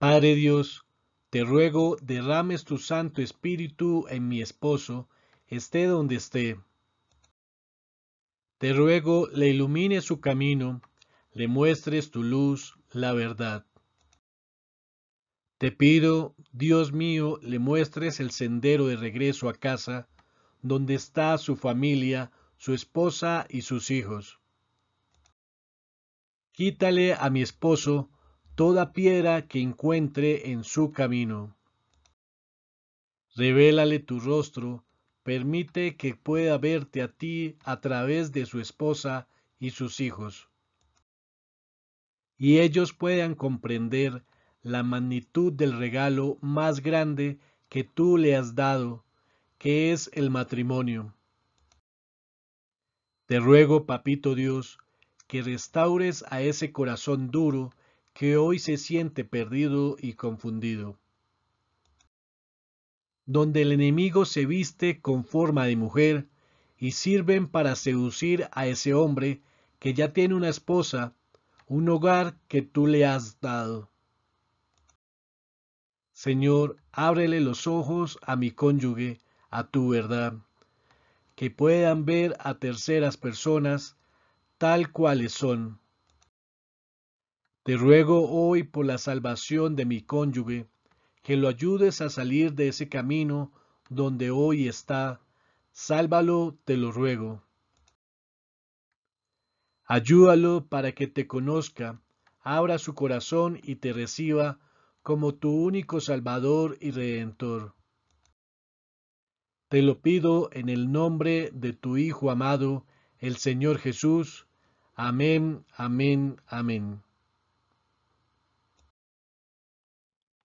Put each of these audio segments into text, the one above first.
Padre Dios, te ruego derrames tu Santo Espíritu en mi esposo, esté donde esté. Te ruego le ilumines su camino, le muestres tu luz, la verdad. Te pido, Dios mío, le muestres el sendero de regreso a casa, donde está su familia, su esposa y sus hijos. Quítale a mi esposo toda piedra que encuentre en su camino. Revélale tu rostro, permite que pueda verte a ti a través de su esposa y sus hijos. Y ellos puedan comprender la magnitud del regalo más grande que tú le has dado, que es el matrimonio. Te ruego, Papito Dios, que restaures a ese corazón duro que hoy se siente perdido y confundido. Donde el enemigo se viste con forma de mujer y sirven para seducir a ese hombre que ya tiene una esposa, un hogar que tú le has dado. Señor, ábrele los ojos a mi cónyuge, a tu verdad, que puedan ver a terceras personas tal cuales son te ruego hoy por la salvación de mi cónyuge, que lo ayudes a salir de ese camino donde hoy está. Sálvalo, te lo ruego. Ayúdalo para que te conozca, abra su corazón y te reciba como tu único Salvador y Redentor. Te lo pido en el nombre de tu Hijo amado, el Señor Jesús. Amén, amén, amén.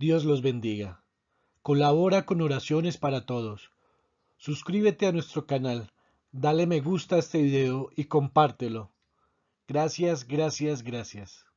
Dios los bendiga. Colabora con oraciones para todos. Suscríbete a nuestro canal, dale me gusta a este video y compártelo. Gracias, gracias, gracias.